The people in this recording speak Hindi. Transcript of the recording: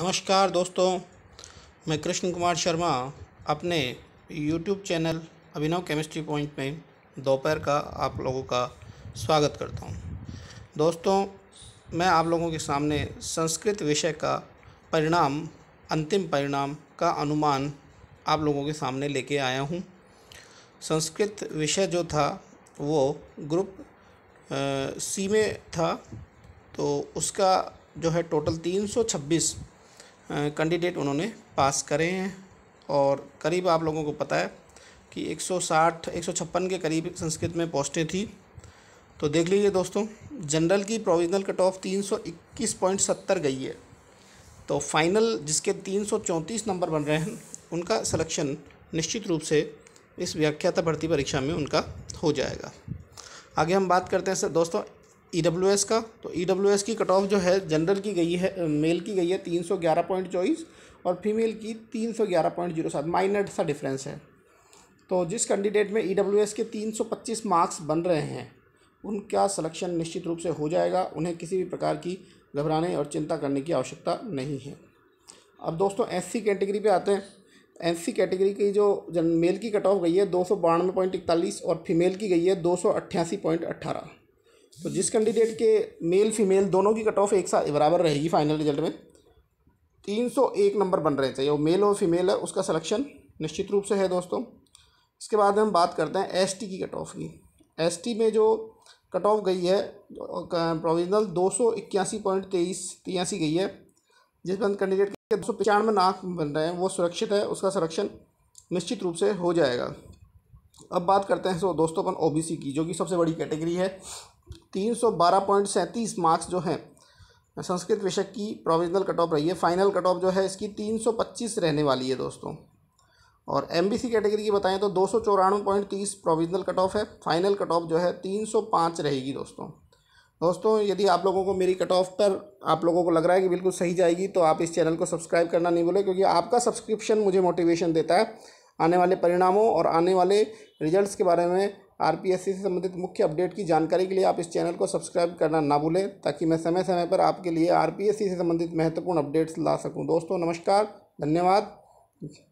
नमस्कार दोस्तों मैं कृष्ण कुमार शर्मा अपने YouTube channel Abhinav chemistry point में दोपहर का आप लोगों का स्वागत करता हूं। दोस्तों मैं आप लोगों के सामने संस्कृत विषय का परिणाम अंतिम परिणाम का अनुमान आप लोगों के सामने लेके आया हूं। संस्कृत विषय जो था वो ग्रुप सी में था तो उसका जो है टोटल तीन सौ छब्बीस कैंडिडेट उन्होंने पास करे हैं और करीब आप लोगों को पता है कि 160 156 के करीब संस्कृत में पोस्टें थी तो देख लीजिए दोस्तों जनरल की प्रोविजनल कट ऑफ तीन गई है तो फाइनल जिसके तीन नंबर बन रहे हैं उनका सलेक्शन निश्चित रूप से इस व्याख्याता भर्ती परीक्षा में उनका हो जाएगा आगे हम बात करते हैं सर दोस्तों ई डब्ल्यू एस का तो ई डब्ल्यू एस की कट ऑफ जो है जनरल की गई है मेल की गई है तीन सौ ग्यारह पॉइंट चौबीस और फीमेल की तीन सौ ग्यारह पॉइंट जीरो सात माइनर सा डिफरेंस है तो जिस कैंडिडेट में ई डब्ल्यू एस के तीन सौ पच्चीस मार्क्स बन रहे हैं उनका सलेक्शन निश्चित रूप से हो जाएगा उन्हें किसी भी प्रकार की घबराने और चिंता करने की आवश्यकता नहीं है अब दोस्तों एस सी कैटेगरी पे आते हैं एन सी कैटेगरी की जो जन मेल की कट ऑफ गई है दो सौ बानवे पॉइंट इकतालीस और फीमेल की गई है दो सौ अट्ठासी पॉइंट अट्ठारह तो जिस कैंडिडेट के मेल फीमेल दोनों की कट ऑफ एक साथ बराबर रहेगी फाइनल रिजल्ट में तीन सौ एक नंबर बन रहे चाहिए वो मेल और फीमेल है उसका सलेक्शन निश्चित रूप से है दोस्तों इसके बाद हम बात करते हैं एसटी की कट ऑफ की एसटी में जो कट ऑफ गई है प्रोविजनल दो सौ इक्यासी पॉइंट तेईस तिरासी गई है जिस बंद कैंडिडेट के दो सौ पचानवे नाक बन रहे हैं वो सुरक्षित है उसका सलेक्शन निश्चित रूप से हो जाएगा अब बात करते हैं सो दोस्तों अपन ओबीसी की जो कि सबसे बड़ी कैटेगरी है तीन सौ बारह पॉइंट सैंतीस मार्क्स जो हैं संस्कृत विषय की प्रोविजनल कट ऑफ रही है फाइनल कट ऑफ जो है इसकी तीन सौ पच्चीस रहने वाली है दोस्तों और एम बी सी कैटेगरी की बताएं तो दो सौ चौरानवे पॉइंट तीस प्रोविजनल कट ऑफ है फाइनल कट ऑफ जो है तीन सौ पाँच रहेगी दोस्तों दोस्तों यदि आप लोगों को मेरी कट ऑफ पर आप लोगों को लग रहा है कि बिल्कुल सही जाएगी तो आप इस चैनल को सब्सक्राइब करना नहीं बोले क्योंकि आपका सब्सक्रिप्शन मुझे मोटिवेशन देता है आने वाले परिणामों और आने वाले रिजल्ट के बारे में आरपीएससी से संबंधित मुख्य अपडेट की जानकारी के लिए आप इस चैनल को सब्सक्राइब करना ना भूलें ताकि मैं समय समय पर आपके लिए आरपीएससी से संबंधित महत्वपूर्ण अपडेट्स ला सकूं दोस्तों नमस्कार धन्यवाद